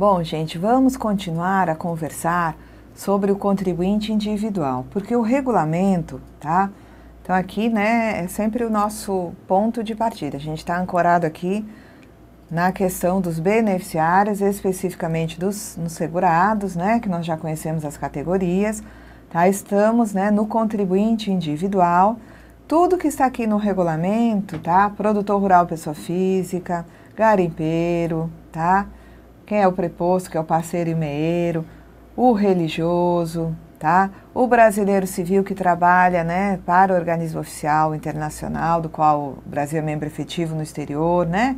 Bom, gente, vamos continuar a conversar sobre o contribuinte individual, porque o regulamento, tá? Então aqui, né, é sempre o nosso ponto de partida. A gente está ancorado aqui na questão dos beneficiários, especificamente dos, segurados, né, que nós já conhecemos as categorias, tá? Estamos, né, no contribuinte individual. Tudo que está aqui no regulamento, tá? Produtor rural, pessoa física, garimpeiro, tá? quem é o preposto, que é o parceiro e meeiro, o religioso, tá? O brasileiro civil que trabalha, né, para o organismo oficial internacional, do qual o Brasil é membro efetivo no exterior, né?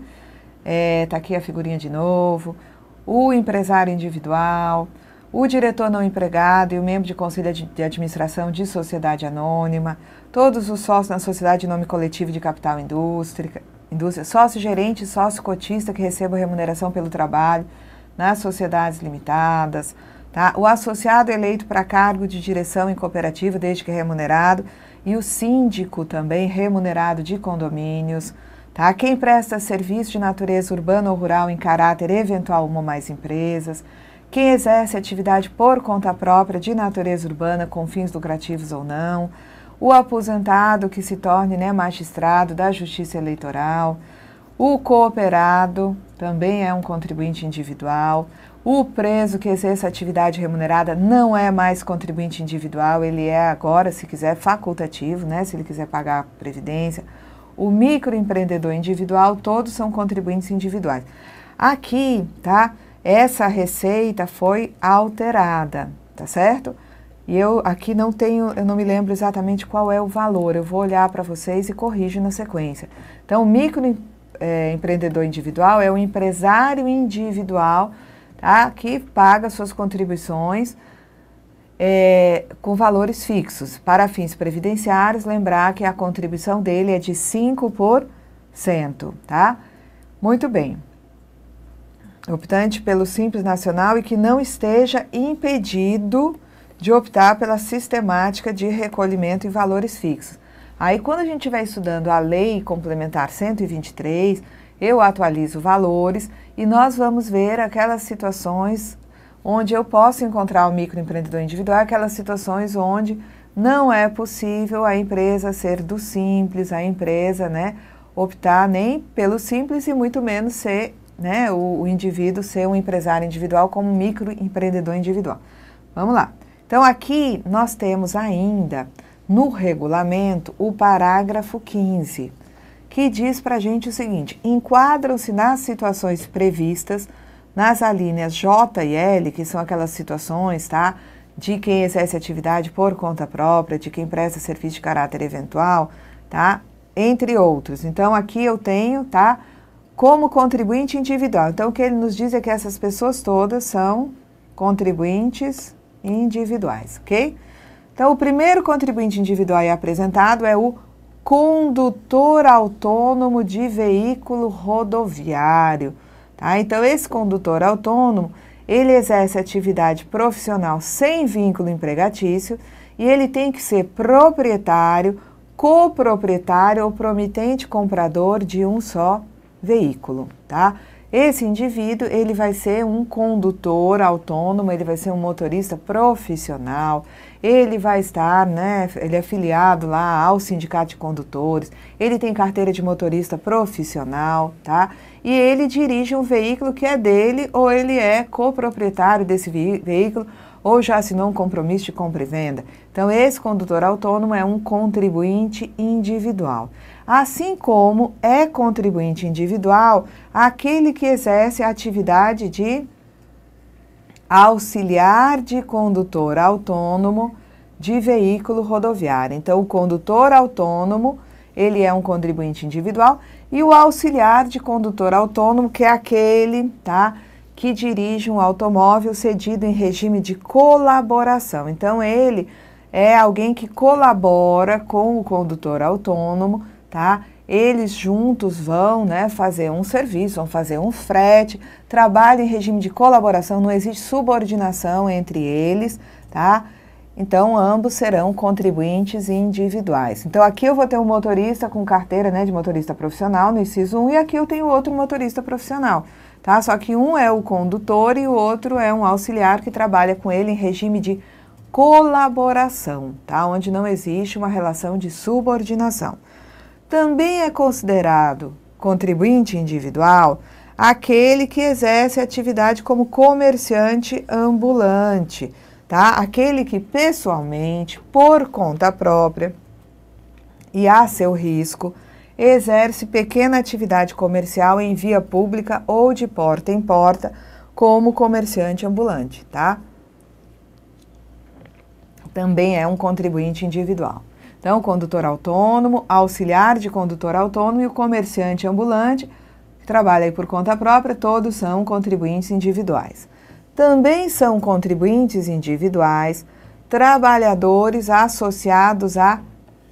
É, tá aqui a figurinha de novo. O empresário individual, o diretor não empregado e o membro de conselho de administração de sociedade anônima, todos os sócios na sociedade de nome coletivo de capital indústria, indústria, sócio-gerente, sócio-cotista que receba remuneração pelo trabalho nas né, sociedades limitadas, tá? o associado eleito para cargo de direção em cooperativa, desde que é remunerado, e o síndico também remunerado de condomínios, tá? quem presta serviço de natureza urbana ou rural em caráter eventual uma ou mais empresas, quem exerce atividade por conta própria de natureza urbana com fins lucrativos ou não, o aposentado que se torne né, magistrado da Justiça Eleitoral, o cooperado também é um contribuinte individual, o preso que exerce atividade remunerada não é mais contribuinte individual, ele é agora, se quiser, facultativo, né, se ele quiser pagar a previdência. O microempreendedor individual, todos são contribuintes individuais. Aqui, tá? Essa receita foi alterada, tá certo? E eu aqui não tenho, eu não me lembro exatamente qual é o valor, eu vou olhar para vocês e corrijo na sequência. Então, o microempreendedor é, individual é o empresário individual tá, que paga suas contribuições é, com valores fixos. Para fins previdenciários, lembrar que a contribuição dele é de 5%. Tá? Muito bem optante pelo Simples Nacional e que não esteja impedido de optar pela sistemática de recolhimento em valores fixos. Aí, quando a gente estiver estudando a lei complementar 123, eu atualizo valores e nós vamos ver aquelas situações onde eu posso encontrar o microempreendedor individual, aquelas situações onde não é possível a empresa ser do simples, a empresa, né, optar nem pelo simples e muito menos ser, né, o, o indivíduo ser um empresário individual como microempreendedor individual. Vamos lá. Então, aqui nós temos ainda no regulamento o parágrafo 15, que diz para a gente o seguinte: enquadram-se nas situações previstas nas alíneas J e L, que são aquelas situações, tá? De quem exerce atividade por conta própria, de quem presta serviço de caráter eventual, tá? Entre outros. Então, aqui eu tenho, tá? Como contribuinte individual. Então, o que ele nos diz é que essas pessoas todas são contribuintes individuais, ok? Então, o primeiro contribuinte individual apresentado é o condutor autônomo de veículo rodoviário. Tá? Então, esse condutor autônomo, ele exerce atividade profissional sem vínculo empregatício e ele tem que ser proprietário, coproprietário ou promitente comprador de um só veículo, tá? Esse indivíduo, ele vai ser um condutor autônomo, ele vai ser um motorista profissional, ele vai estar, né, ele é afiliado lá ao sindicato de condutores, ele tem carteira de motorista profissional, tá? E ele dirige um veículo que é dele ou ele é coproprietário desse veículo ou já assinou um compromisso de compra e venda. Então, esse condutor autônomo é um contribuinte individual assim como é contribuinte individual aquele que exerce a atividade de auxiliar de condutor autônomo de veículo rodoviário. Então, o condutor autônomo, ele é um contribuinte individual, e o auxiliar de condutor autônomo, que é aquele, tá, que dirige um automóvel cedido em regime de colaboração. Então, ele é alguém que colabora com o condutor autônomo tá? Eles juntos vão né, fazer um serviço, vão fazer um frete, trabalham em regime de colaboração, não existe subordinação entre eles, tá? Então, ambos serão contribuintes individuais. Então, aqui eu vou ter um motorista com carteira né, de motorista profissional no inciso 1 e aqui eu tenho outro motorista profissional, tá? Só que um é o condutor e o outro é um auxiliar que trabalha com ele em regime de colaboração, tá? Onde não existe uma relação de subordinação também é considerado contribuinte individual aquele que exerce atividade como comerciante ambulante, tá? Aquele que pessoalmente, por conta própria e a seu risco, exerce pequena atividade comercial em via pública ou de porta em porta como comerciante ambulante, tá? Também é um contribuinte individual. Então, o condutor autônomo, auxiliar de condutor autônomo e o comerciante ambulante, que trabalha por conta própria, todos são contribuintes individuais. Também são contribuintes individuais trabalhadores associados à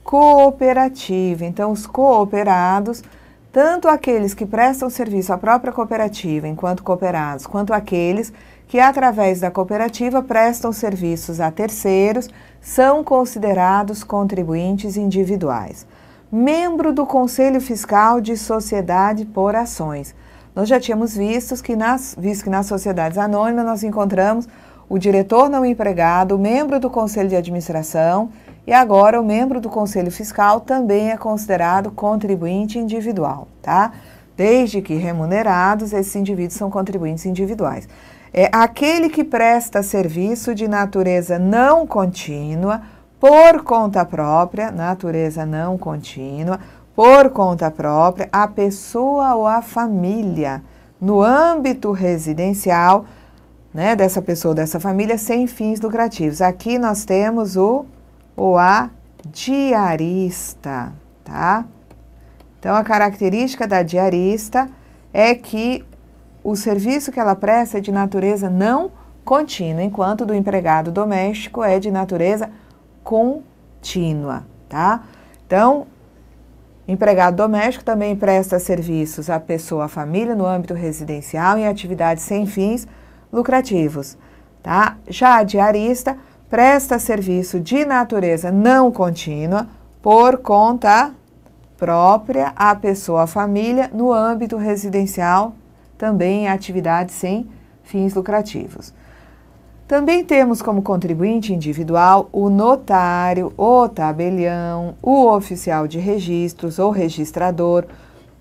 cooperativa. Então, os cooperados, tanto aqueles que prestam serviço à própria cooperativa enquanto cooperados, quanto aqueles que que, através da cooperativa, prestam serviços a terceiros, são considerados contribuintes individuais. Membro do Conselho Fiscal de Sociedade por Ações. Nós já tínhamos visto que nas, visto que nas sociedades anônimas nós encontramos o diretor não empregado, o membro do conselho de administração e agora o membro do conselho fiscal também é considerado contribuinte individual, tá? Desde que remunerados, esses indivíduos são contribuintes individuais é aquele que presta serviço de natureza não contínua, por conta própria, natureza não contínua, por conta própria, a pessoa ou a família, no âmbito residencial né, dessa pessoa, dessa família, sem fins lucrativos. Aqui nós temos o o a diarista, tá? Então, a característica da diarista é que o serviço que ela presta é de natureza não contínua, enquanto do empregado doméstico é de natureza contínua, tá? Então, empregado doméstico também presta serviços à pessoa, à família no âmbito residencial em atividades sem fins lucrativos, tá? Já a diarista presta serviço de natureza não contínua por conta própria à pessoa, à família no âmbito residencial também atividades sem fins lucrativos. Também temos como contribuinte individual o notário, o tabelião, o oficial de registros ou registrador,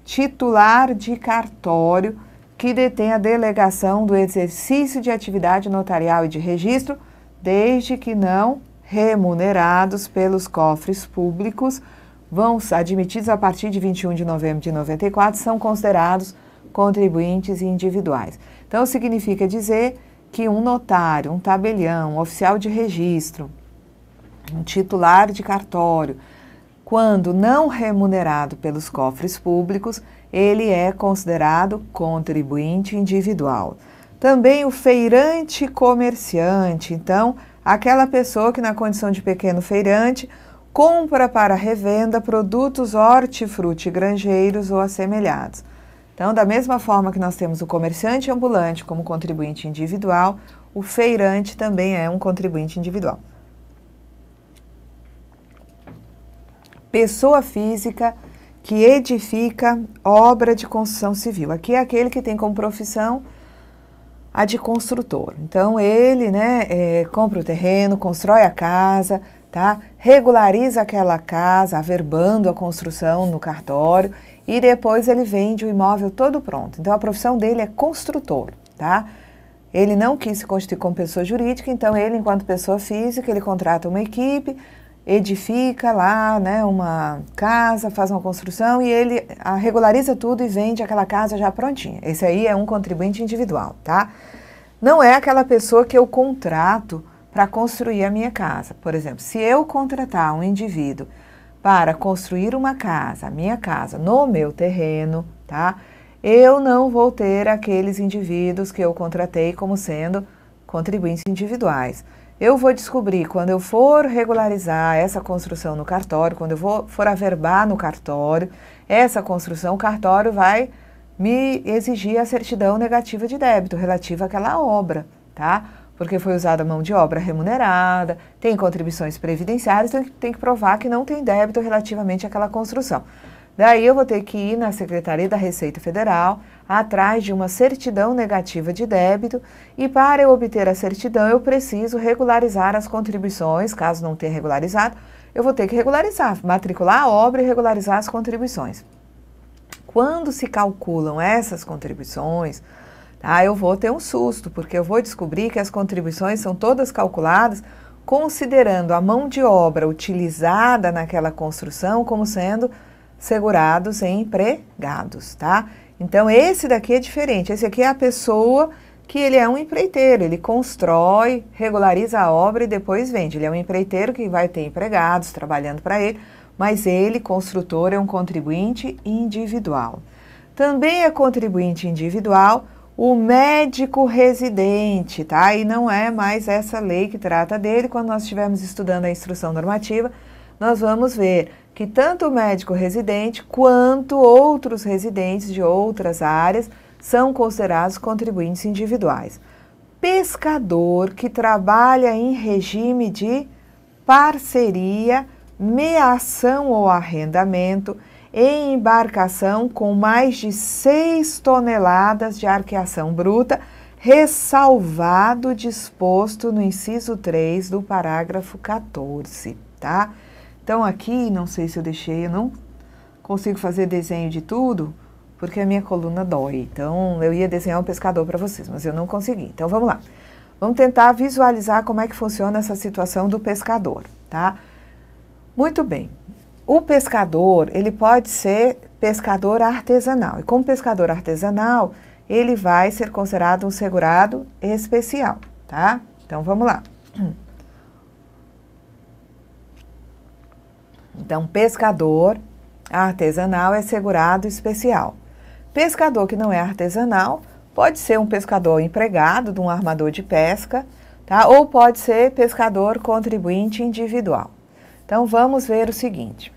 titular de cartório que detém a delegação do exercício de atividade notarial e de registro, desde que não remunerados pelos cofres públicos, vão admitidos a partir de 21 de novembro de 94, são considerados contribuintes individuais. Então, significa dizer que um notário, um tabelião, um oficial de registro, um titular de cartório, quando não remunerado pelos cofres públicos, ele é considerado contribuinte individual. Também o feirante comerciante, então, aquela pessoa que, na condição de pequeno feirante, compra para revenda produtos hortifruti, granjeiros ou assemelhados. Então, da mesma forma que nós temos o comerciante ambulante como contribuinte individual, o feirante também é um contribuinte individual. Pessoa física que edifica obra de construção civil. Aqui é aquele que tem como profissão a de construtor. Então ele, né, é, compra o terreno, constrói a casa, tá? Regulariza aquela casa, averbando a construção no cartório e depois ele vende o imóvel todo pronto. Então a profissão dele é construtor, tá? Ele não quis se constituir como pessoa jurídica, então ele, enquanto pessoa física, ele contrata uma equipe, edifica lá, né, uma casa, faz uma construção e ele ah, regulariza tudo e vende aquela casa já prontinha. Esse aí é um contribuinte individual, tá? Não é aquela pessoa que eu contrato para construir a minha casa. Por exemplo, se eu contratar um indivíduo para construir uma casa, a minha casa, no meu terreno, tá? Eu não vou ter aqueles indivíduos que eu contratei como sendo contribuintes individuais. Eu vou descobrir quando eu for regularizar essa construção no cartório, quando eu vou, for averbar no cartório, essa construção, o cartório vai me exigir a certidão negativa de débito relativa àquela obra, tá? porque foi usada mão de obra remunerada, tem contribuições previdenciárias, tem então que, tem que provar que não tem débito relativamente àquela construção. Daí eu vou ter que ir na Secretaria da Receita Federal atrás de uma certidão negativa de débito e para eu obter a certidão eu preciso regularizar as contribuições, caso não tenha regularizado, eu vou ter que regularizar, matricular a obra e regularizar as contribuições. Quando se calculam essas contribuições, tá? eu vou ter um susto, porque eu vou descobrir que as contribuições são todas calculadas considerando a mão de obra utilizada naquela construção como sendo segurados e empregados, tá? Então esse daqui é diferente, esse aqui é a pessoa que ele é um empreiteiro, ele constrói, regulariza a obra e depois vende. Ele é um empreiteiro que vai ter empregados trabalhando para ele, mas ele, construtor, é um contribuinte individual. Também é contribuinte individual o médico residente, tá? E não é mais essa lei que trata dele. Quando nós estivermos estudando a instrução normativa, nós vamos ver que tanto o médico residente quanto outros residentes de outras áreas são considerados contribuintes individuais. Pescador que trabalha em regime de parceria, meação ou arrendamento, em embarcação com mais de 6 toneladas de arqueação bruta, ressalvado disposto no inciso 3 do parágrafo 14, tá? Então aqui, não sei se eu deixei, eu não consigo fazer desenho de tudo, porque a minha coluna dói. Então eu ia desenhar um pescador para vocês, mas eu não consegui. Então vamos lá. Vamos tentar visualizar como é que funciona essa situação do pescador, tá? Muito bem. O pescador, ele pode ser pescador artesanal. E como pescador artesanal, ele vai ser considerado um segurado especial, tá? Então vamos lá. Então, pescador artesanal é segurado especial. Pescador que não é artesanal pode ser um pescador empregado de um armador de pesca, tá? Ou pode ser pescador contribuinte individual. Então vamos ver o seguinte.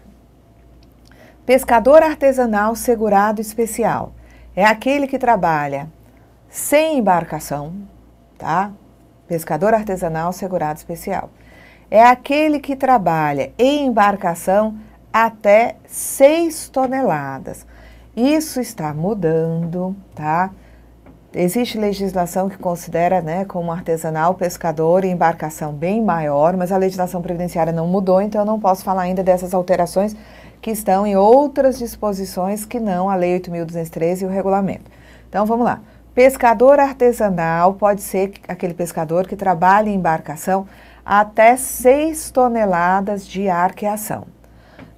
Pescador artesanal segurado especial é aquele que trabalha sem embarcação, tá? Pescador artesanal segurado especial é aquele que trabalha em embarcação até 6 toneladas. Isso está mudando, tá? Existe legislação que considera né, como artesanal pescador e embarcação bem maior, mas a legislação previdenciária não mudou, então eu não posso falar ainda dessas alterações que estão em outras disposições que não a Lei 8.213 e o regulamento. Então vamos lá. Pescador artesanal pode ser aquele pescador que trabalha em embarcação até 6 toneladas de arqueação.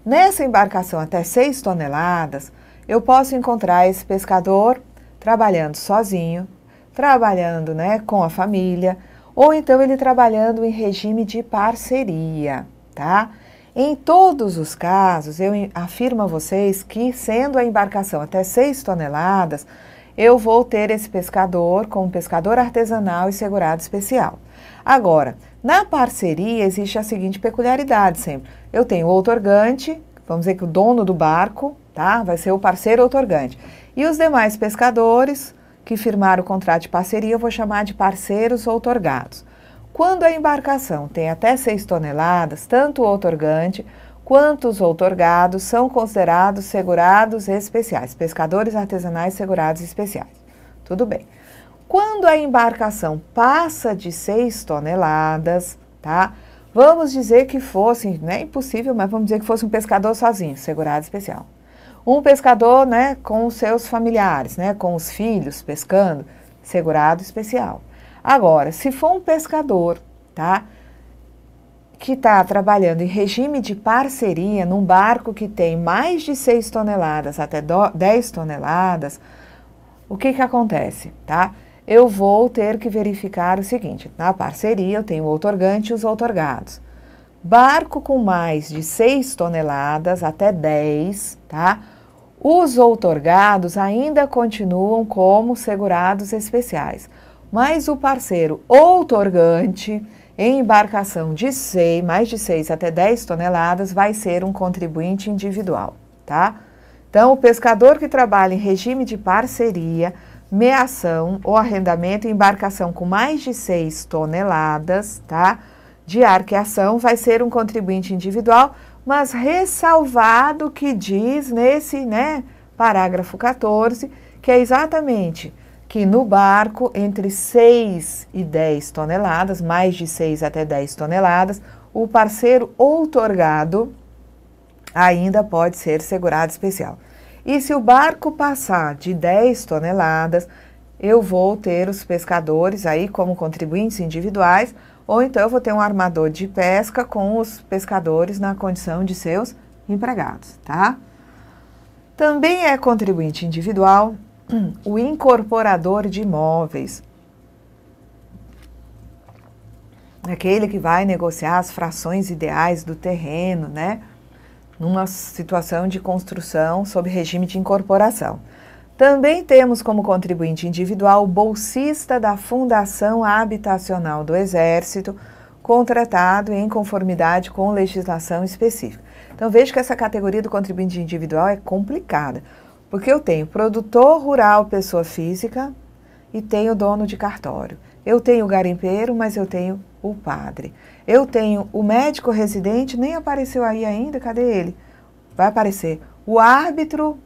Nessa embarcação até 6 toneladas, eu posso encontrar esse pescador trabalhando sozinho, trabalhando né, com a família, ou então ele trabalhando em regime de parceria, tá? Em todos os casos, eu afirmo a vocês que, sendo a embarcação até 6 toneladas, eu vou ter esse pescador como pescador artesanal e segurado especial. Agora, na parceria existe a seguinte peculiaridade sempre. Eu tenho o outorgante, vamos dizer que o dono do barco, tá? Vai ser o parceiro outorgante. E os demais pescadores que firmaram o contrato de parceria, eu vou chamar de parceiros outorgados. Quando a embarcação tem até 6 toneladas, tanto o otorgante quanto os otorgados são considerados segurados especiais, pescadores artesanais segurados especiais. Tudo bem. Quando a embarcação passa de 6 toneladas, tá? Vamos dizer que fosse, não é impossível, mas vamos dizer que fosse um pescador sozinho, segurado especial. Um pescador, né, com seus familiares, né, com os filhos pescando, segurado especial. Agora, se for um pescador, tá? Que está trabalhando em regime de parceria num barco que tem mais de 6 toneladas até 10 toneladas, o que, que acontece, tá? Eu vou ter que verificar o seguinte: na parceria eu tenho o outorgante e os outorgados. Barco com mais de 6 toneladas até 10, tá? Os outorgados ainda continuam como segurados especiais mas o parceiro outorgante em embarcação de 6, mais de 6 até 10 toneladas vai ser um contribuinte individual, tá? Então, o pescador que trabalha em regime de parceria, meação ou arrendamento em embarcação com mais de 6 toneladas, tá? De arqueação vai ser um contribuinte individual, mas ressalvado que diz nesse, né, parágrafo 14, que é exatamente que no barco, entre 6 e 10 toneladas, mais de 6 até 10 toneladas, o parceiro outorgado ainda pode ser segurado especial. E se o barco passar de 10 toneladas, eu vou ter os pescadores aí como contribuintes individuais, ou então eu vou ter um armador de pesca com os pescadores na condição de seus empregados, tá? Também é contribuinte individual o incorporador de imóveis. Aquele que vai negociar as frações ideais do terreno, né? Numa situação de construção sob regime de incorporação. Também temos como contribuinte individual o bolsista da Fundação Habitacional do Exército, contratado em conformidade com legislação específica. Então veja que essa categoria do contribuinte individual é complicada. Porque eu tenho produtor rural, pessoa física, e tenho dono de cartório. Eu tenho o garimpeiro, mas eu tenho o padre. Eu tenho o médico residente, nem apareceu aí ainda, cadê ele? Vai aparecer. O árbitro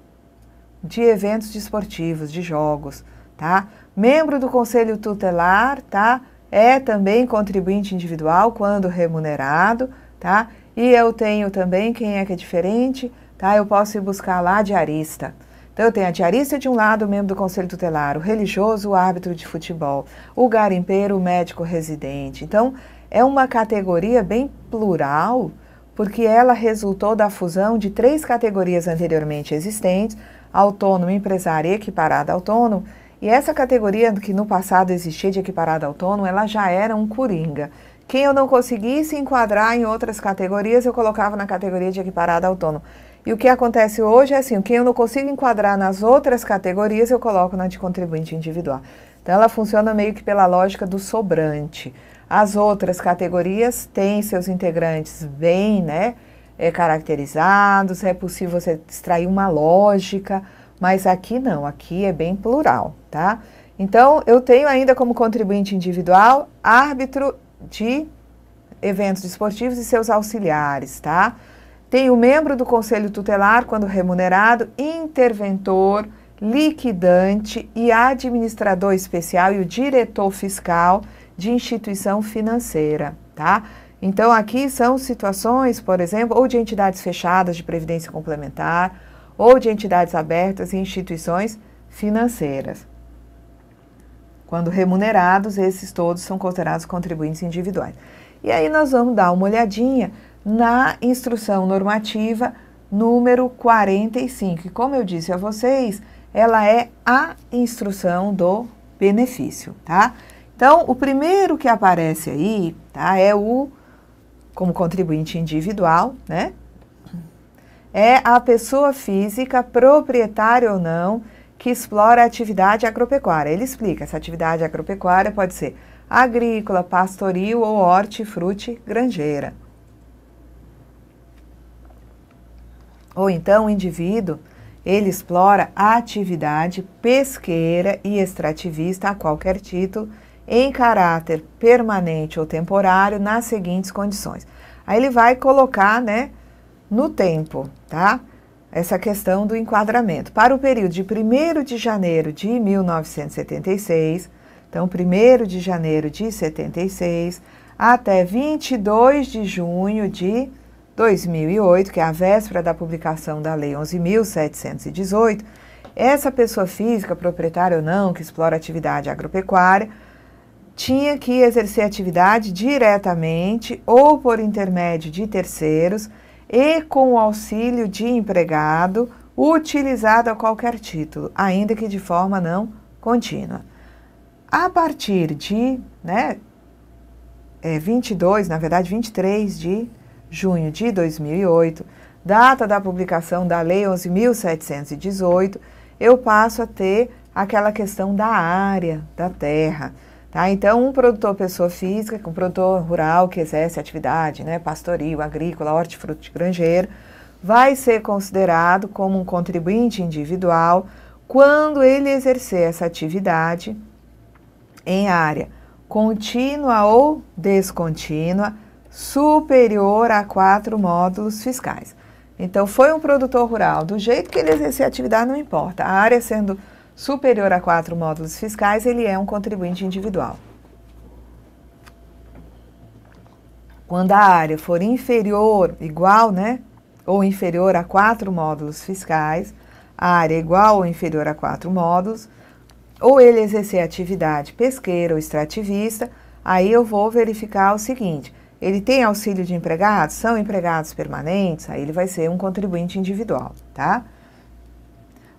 de eventos desportivos, de jogos, tá? Membro do conselho tutelar, tá? É também contribuinte individual quando remunerado, tá? E eu tenho também quem é que é diferente, tá? Eu posso ir buscar lá de arista então eu tenho a diarista de um lado, o membro do conselho tutelar, o religioso, o árbitro de futebol, o garimpeiro, o médico residente. Então é uma categoria bem plural, porque ela resultou da fusão de três categorias anteriormente existentes, autônomo, empresário e equiparado autônomo, e essa categoria que no passado existia de equiparado autônomo, ela já era um coringa. Quem eu não conseguisse enquadrar em outras categorias, eu colocava na categoria de equiparado autônomo. E o que acontece hoje é assim, o que eu não consigo enquadrar nas outras categorias, eu coloco na de contribuinte individual. Então ela funciona meio que pela lógica do sobrante. As outras categorias têm seus integrantes bem, né, é, caracterizados, é possível você extrair uma lógica, mas aqui não, aqui é bem plural, tá? Então, eu tenho ainda como contribuinte individual árbitro de eventos esportivos e seus auxiliares, tá? Tem o membro do conselho tutelar, quando remunerado, interventor, liquidante e administrador especial e o diretor fiscal de instituição financeira, tá? Então aqui são situações, por exemplo, ou de entidades fechadas de previdência complementar, ou de entidades abertas e instituições financeiras. Quando remunerados, esses todos são considerados contribuintes individuais. E aí nós vamos dar uma olhadinha na instrução normativa número 45. E como eu disse a vocês, ela é a instrução do benefício, tá? Então, o primeiro que aparece aí, tá, é o como contribuinte individual, né? É a pessoa física, proprietária ou não, que explora a atividade agropecuária. Ele explica, essa atividade agropecuária pode ser agrícola, pastoril ou hortifruti granjeira. Ou então o indivíduo, ele explora a atividade pesqueira e extrativista a qualquer título, em caráter permanente ou temporário, nas seguintes condições. Aí ele vai colocar, né, no tempo, tá? Essa questão do enquadramento. Para o período de 1 de janeiro de 1976, então 1 de janeiro de 76 até 22 de junho de 2008, que é a véspera da publicação da Lei 11.718, essa pessoa física, proprietária ou não, que explora atividade agropecuária, tinha que exercer atividade diretamente ou por intermédio de terceiros e com o auxílio de empregado utilizado a qualquer título, ainda que de forma não contínua. A partir de né, é, 22, na verdade 23 de junho de 2008, data da publicação da Lei 11.718, eu passo a ter aquela questão da área, da terra. Tá? Então, um produtor pessoa física, um produtor rural que exerce atividade, né, pastoril, agrícola, hortifruti, granjeiro, vai ser considerado como um contribuinte individual quando ele exercer essa atividade em área contínua ou descontínua, superior a quatro módulos fiscais. Então, foi um produtor rural, do jeito que ele exercer a atividade, não importa. A área sendo superior a quatro módulos fiscais, ele é um contribuinte individual. Quando a área for inferior, igual, né, ou inferior a quatro módulos fiscais, a área é igual ou inferior a quatro módulos, ou ele exercer atividade pesqueira ou extrativista, aí eu vou verificar o seguinte: ele tem auxílio de empregados? São empregados permanentes? Aí ele vai ser um contribuinte individual, tá?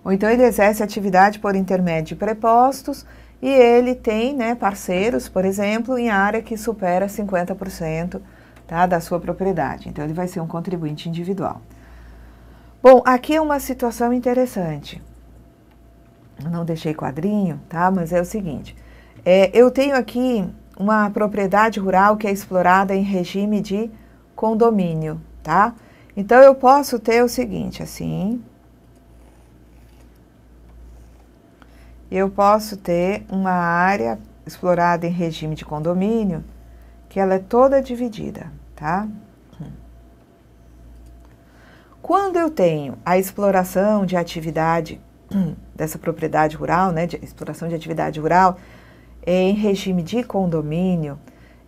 Ou então ele exerce atividade por intermédio de prepostos e ele tem né, parceiros, por exemplo, em área que supera 50% tá, da sua propriedade. Então ele vai ser um contribuinte individual. Bom, aqui é uma situação interessante. Eu não deixei quadrinho, tá? Mas é o seguinte: é, eu tenho aqui uma propriedade rural que é explorada em regime de condomínio, tá? Então eu posso ter o seguinte, assim, eu posso ter uma área explorada em regime de condomínio que ela é toda dividida, tá? Quando eu tenho a exploração de atividade dessa propriedade rural, né, de exploração de atividade rural, em regime de condomínio,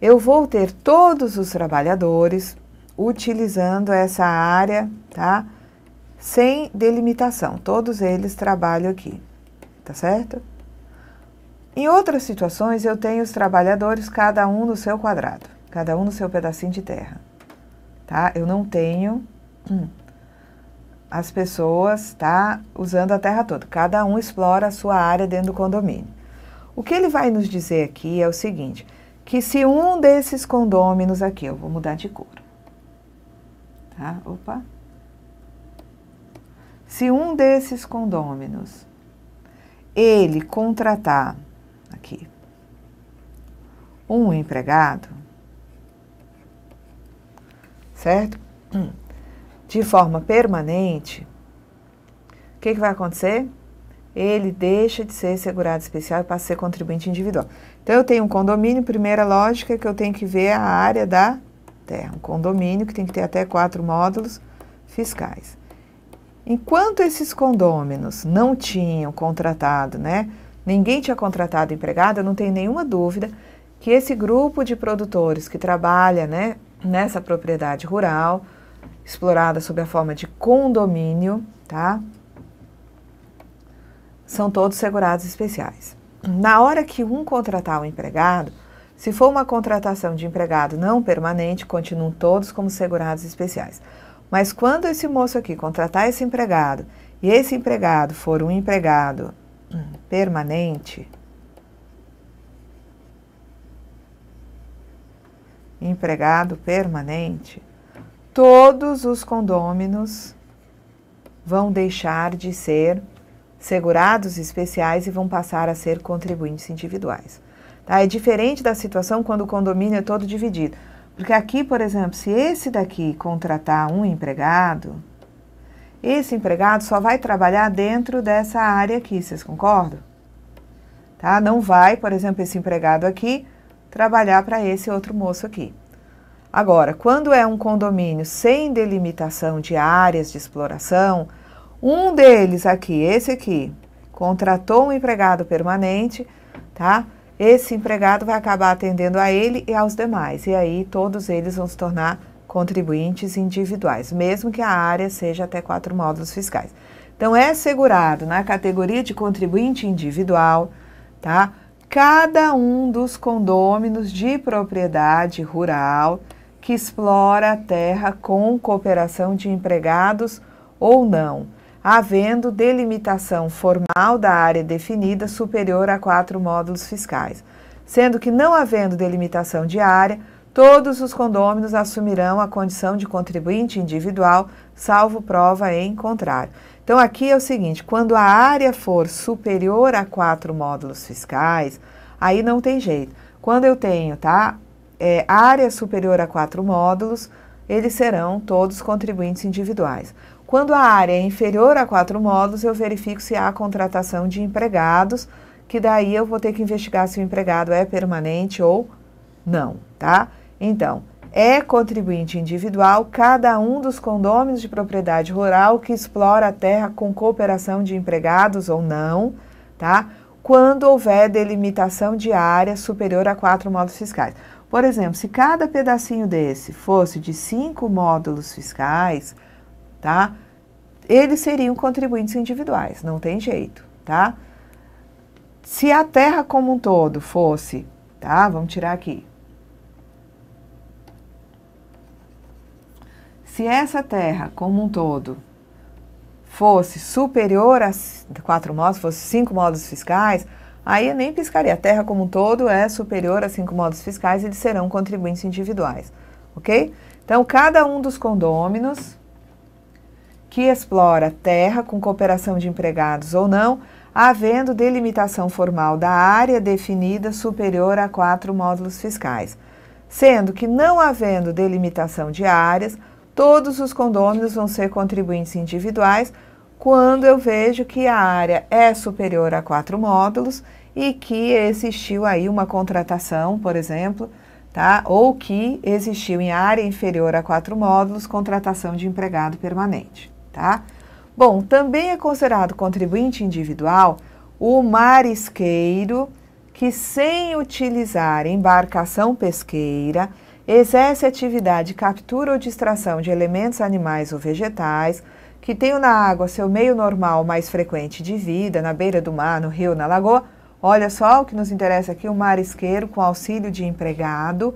eu vou ter todos os trabalhadores utilizando essa área, tá? Sem delimitação, todos eles trabalham aqui, tá certo? Em outras situações, eu tenho os trabalhadores, cada um no seu quadrado, cada um no seu pedacinho de terra, tá? Eu não tenho hum, as pessoas, tá? Usando a terra toda, cada um explora a sua área dentro do condomínio. O que ele vai nos dizer aqui é o seguinte: que se um desses condôminos aqui, eu vou mudar de cor, tá? Opa! Se um desses condôminos ele contratar aqui um empregado, certo? De forma permanente, o que, que vai acontecer? ele deixa de ser segurado especial e passa a ser contribuinte individual. Então, eu tenho um condomínio, primeira lógica é que eu tenho que ver a área da terra. Um condomínio que tem que ter até quatro módulos fiscais. Enquanto esses condôminos não tinham contratado, né? Ninguém tinha contratado empregado, eu não tenho nenhuma dúvida que esse grupo de produtores que trabalha né, nessa propriedade rural, explorada sob a forma de condomínio, tá? são todos segurados especiais. Na hora que um contratar um empregado, se for uma contratação de empregado não permanente, continuam todos como segurados especiais. Mas quando esse moço aqui contratar esse empregado e esse empregado for um empregado hum, permanente, empregado permanente, todos os condôminos vão deixar de ser segurados especiais e vão passar a ser contribuintes individuais. Tá? É diferente da situação quando o condomínio é todo dividido. Porque aqui, por exemplo, se esse daqui contratar um empregado, esse empregado só vai trabalhar dentro dessa área aqui, vocês concordam? Tá? Não vai, por exemplo, esse empregado aqui trabalhar para esse outro moço aqui. Agora, quando é um condomínio sem delimitação de áreas de exploração, um deles aqui, esse aqui, contratou um empregado permanente, tá? Esse empregado vai acabar atendendo a ele e aos demais. E aí todos eles vão se tornar contribuintes individuais, mesmo que a área seja até quatro módulos fiscais. Então é segurado na categoria de contribuinte individual, tá? Cada um dos condôminos de propriedade rural que explora a terra com cooperação de empregados ou não havendo delimitação formal da área definida superior a quatro módulos fiscais, sendo que, não havendo delimitação de área, todos os condôminos assumirão a condição de contribuinte individual, salvo prova em contrário. Então, aqui é o seguinte: quando a área for superior a quatro módulos fiscais, aí não tem jeito. Quando eu tenho, tá? É, área superior a quatro módulos, eles serão todos contribuintes individuais. Quando a área é inferior a quatro módulos, eu verifico se há contratação de empregados, que daí eu vou ter que investigar se o empregado é permanente ou não, tá? Então, é contribuinte individual cada um dos condôminos de propriedade rural que explora a terra com cooperação de empregados ou não, tá? Quando houver delimitação de área superior a quatro módulos fiscais. Por exemplo, se cada pedacinho desse fosse de cinco módulos fiscais, tá? eles seriam contribuintes individuais, não tem jeito, tá? Se a Terra como um todo fosse, tá? Vamos tirar aqui. Se essa Terra como um todo fosse superior a quatro modos, fosse cinco modos fiscais, aí eu nem piscaria. A Terra como um todo é superior a cinco modos fiscais e eles serão contribuintes individuais, ok? Então, cada um dos condôminos que explora terra com cooperação de empregados ou não, havendo delimitação formal da área definida superior a quatro módulos fiscais. Sendo que, não havendo delimitação de áreas, todos os condôminos vão ser contribuintes individuais quando eu vejo que a área é superior a quatro módulos e que existiu aí uma contratação, por exemplo, tá? ou que existiu em área inferior a quatro módulos contratação de empregado permanente tá? Bom, também é considerado contribuinte individual o marisqueiro que, sem utilizar embarcação pesqueira, exerce atividade de captura ou distração de elementos animais ou vegetais que tenham na água seu meio normal mais frequente de vida, na beira do mar, no rio, na lagoa. Olha só o que nos interessa aqui: o marisqueiro, com auxílio de empregado,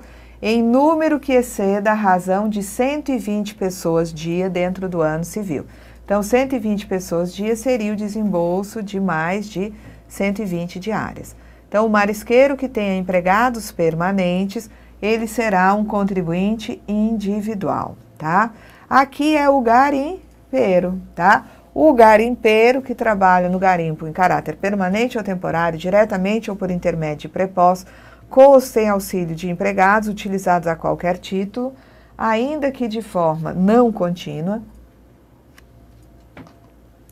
em número que exceda a razão de 120 pessoas dia dentro do ano civil. Então, 120 pessoas dia seria o desembolso de mais de 120 diárias. Então, o marisqueiro que tenha empregados permanentes, ele será um contribuinte individual, tá? Aqui é o garimpeiro, tá? O garimpeiro que trabalha no garimpo em caráter permanente ou temporário, diretamente ou por intermédio de preposto com ou sem auxílio de empregados utilizados a qualquer título, ainda que de forma não contínua,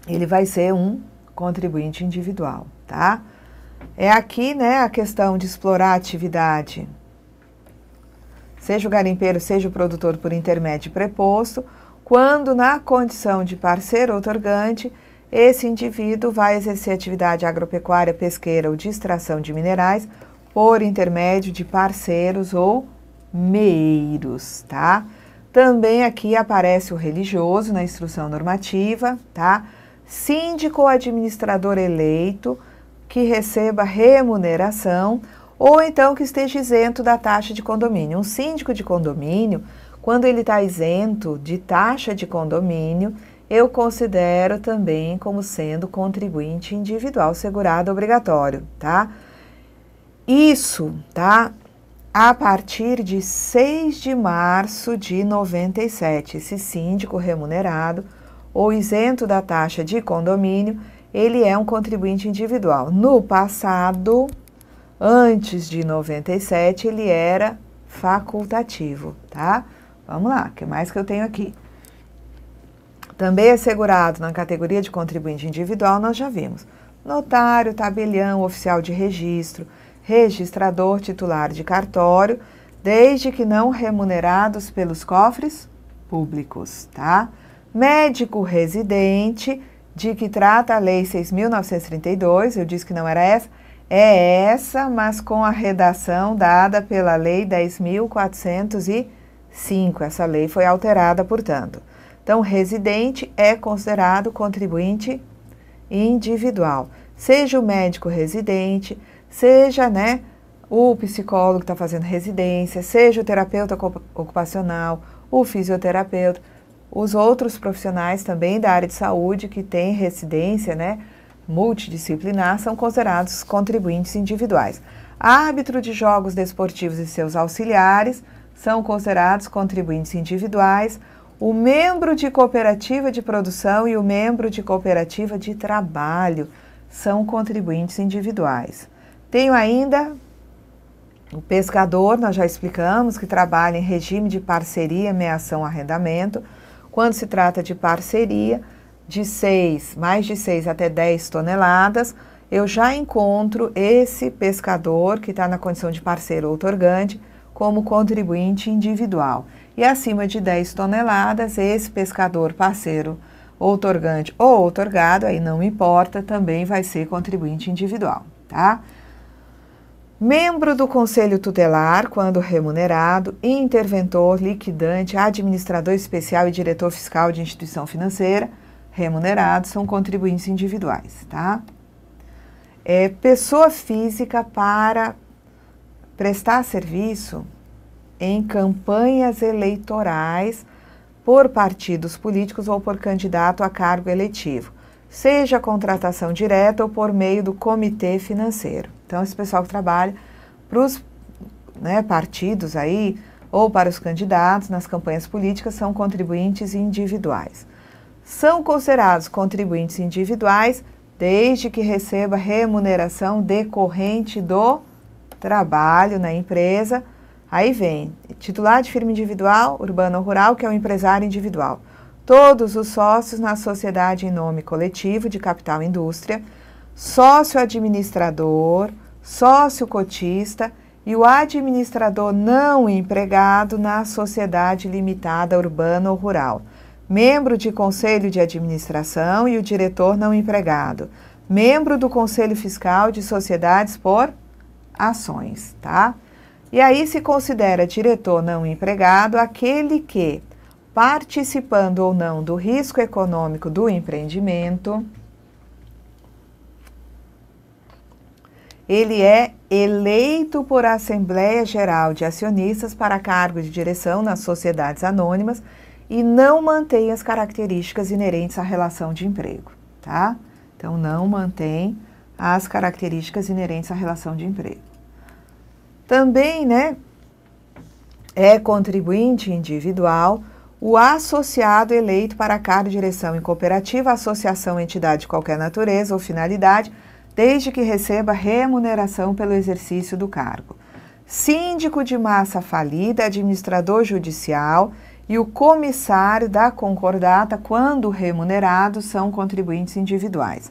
ele vai ser um contribuinte individual, tá? É aqui, né, a questão de explorar a atividade. Seja o garimpeiro, seja o produtor por intermédio preposto, quando na condição de parceiro otorgante, esse indivíduo vai exercer atividade agropecuária, pesqueira ou de extração de minerais por intermédio de parceiros ou meiros, tá? Também aqui aparece o religioso na instrução normativa, tá? Síndico administrador eleito que receba remuneração ou então que esteja isento da taxa de condomínio. Um síndico de condomínio, quando ele está isento de taxa de condomínio, eu considero também como sendo contribuinte individual segurado obrigatório, tá? Isso, tá? A partir de 6 de março de 97, esse síndico remunerado ou isento da taxa de condomínio, ele é um contribuinte individual. No passado, antes de 97, ele era facultativo, tá? Vamos lá, o que mais que eu tenho aqui? Também assegurado na categoria de contribuinte individual, nós já vimos. Notário, tabelião, oficial de registro, registrador titular de cartório, desde que não remunerados pelos cofres públicos, tá? Médico residente, de que trata a Lei 6.932, eu disse que não era essa, é essa, mas com a redação dada pela Lei 10.405. Essa lei foi alterada, portanto. Então, residente é considerado contribuinte individual, seja o médico residente, seja né, o psicólogo que está fazendo residência, seja o terapeuta ocupacional, o fisioterapeuta, os outros profissionais também da área de saúde que têm residência né, multidisciplinar são considerados contribuintes individuais. Árbitro de jogos desportivos e seus auxiliares são considerados contribuintes individuais. O membro de cooperativa de produção e o membro de cooperativa de trabalho são contribuintes individuais. Tenho ainda o pescador, nós já explicamos, que trabalha em regime de parceria, meação, arrendamento. Quando se trata de parceria, de 6, mais de 6 até 10 toneladas, eu já encontro esse pescador que está na condição de parceiro outorgante como contribuinte individual. E acima de 10 toneladas, esse pescador parceiro outorgante ou outorgado, aí não importa, também vai ser contribuinte individual, tá? membro do Conselho Tutelar, quando remunerado, interventor, liquidante, administrador especial e diretor fiscal de instituição financeira, remunerados são contribuintes individuais, tá? É, pessoa física para prestar serviço em campanhas eleitorais por partidos políticos ou por candidato a cargo eletivo seja contratação direta ou por meio do comitê financeiro. Então, esse pessoal que trabalha para os né, partidos aí, ou para os candidatos nas campanhas políticas, são contribuintes individuais. São considerados contribuintes individuais desde que receba remuneração decorrente do trabalho na empresa. Aí vem titular de firma individual, urbana ou rural, que é o empresário individual todos os sócios na sociedade em nome coletivo de capital indústria, sócio administrador, sócio cotista e o administrador não empregado na sociedade limitada urbana ou rural, membro de conselho de administração e o diretor não empregado, membro do conselho fiscal de sociedades por ações, tá? E aí se considera diretor não empregado aquele que participando ou não do risco econômico do empreendimento, ele é eleito por Assembleia Geral de Acionistas para cargo de direção nas sociedades anônimas e não mantém as características inerentes à relação de emprego, tá? Então, não mantém as características inerentes à relação de emprego. Também, né, é contribuinte individual o associado eleito para cargo, direção em cooperativa, associação, entidade de qualquer natureza ou finalidade, desde que receba remuneração pelo exercício do cargo. Síndico de massa falida, administrador judicial e o comissário da concordata, quando remunerados, são contribuintes individuais.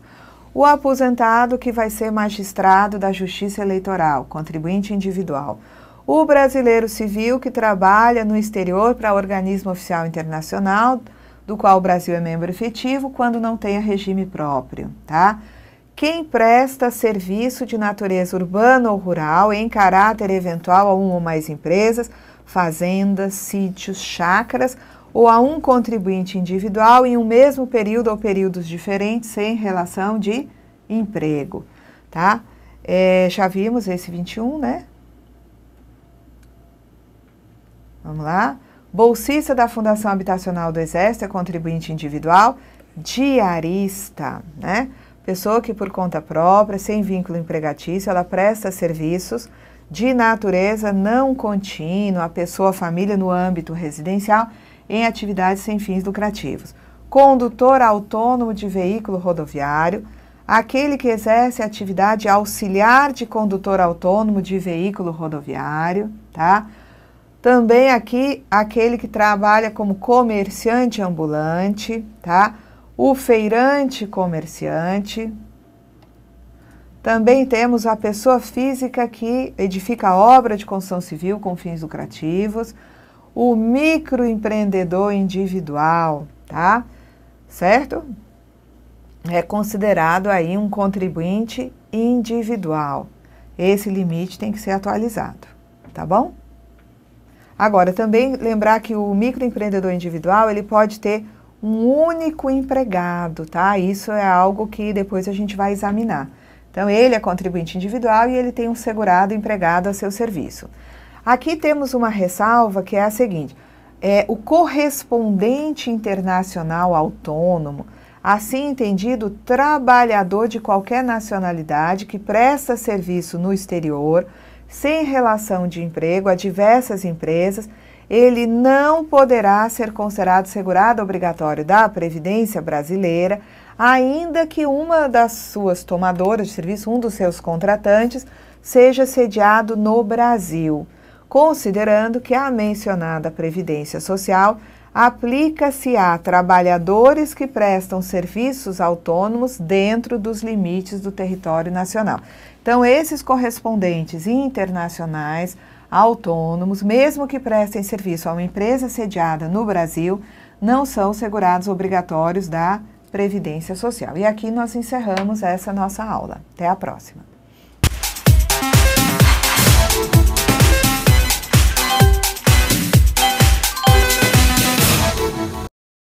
O aposentado que vai ser magistrado da Justiça Eleitoral, contribuinte individual o brasileiro civil que trabalha no exterior para organismo oficial internacional, do qual o Brasil é membro efetivo, quando não tenha regime próprio, tá? Quem presta serviço de natureza urbana ou rural em caráter eventual a uma ou mais empresas, fazendas, sítios, chácaras ou a um contribuinte individual em um mesmo período ou períodos diferentes sem relação de emprego, tá? É, já vimos esse 21, né? Vamos lá? Bolsista da Fundação Habitacional do Exército é contribuinte individual, diarista, né? Pessoa que por conta própria, sem vínculo empregatício, ela presta serviços de natureza não contínua à pessoa, à família no âmbito residencial em atividades sem fins lucrativos. Condutor autônomo de veículo rodoviário, aquele que exerce atividade auxiliar de condutor autônomo de veículo rodoviário, tá? Também aqui aquele que trabalha como comerciante ambulante, tá? O feirante comerciante. Também temos a pessoa física que edifica a obra de construção civil com fins lucrativos, o microempreendedor individual, tá? Certo? É considerado aí um contribuinte individual. Esse limite tem que ser atualizado, tá bom? Agora, também lembrar que o microempreendedor individual, ele pode ter um único empregado, tá? Isso é algo que depois a gente vai examinar. Então, ele é contribuinte individual e ele tem um segurado empregado a seu serviço. Aqui temos uma ressalva que é a seguinte: é, o correspondente internacional autônomo, assim entendido, trabalhador de qualquer nacionalidade que presta serviço no exterior, sem relação de emprego a diversas empresas, ele não poderá ser considerado segurado obrigatório da Previdência Brasileira, ainda que uma das suas tomadoras de serviço, um dos seus contratantes, seja sediado no Brasil, considerando que a mencionada Previdência Social aplica-se a trabalhadores que prestam serviços autônomos dentro dos limites do território nacional. Então, esses correspondentes internacionais autônomos, mesmo que prestem serviço a uma empresa sediada no Brasil, não são segurados obrigatórios da Previdência Social. E aqui nós encerramos essa nossa aula. Até a próxima.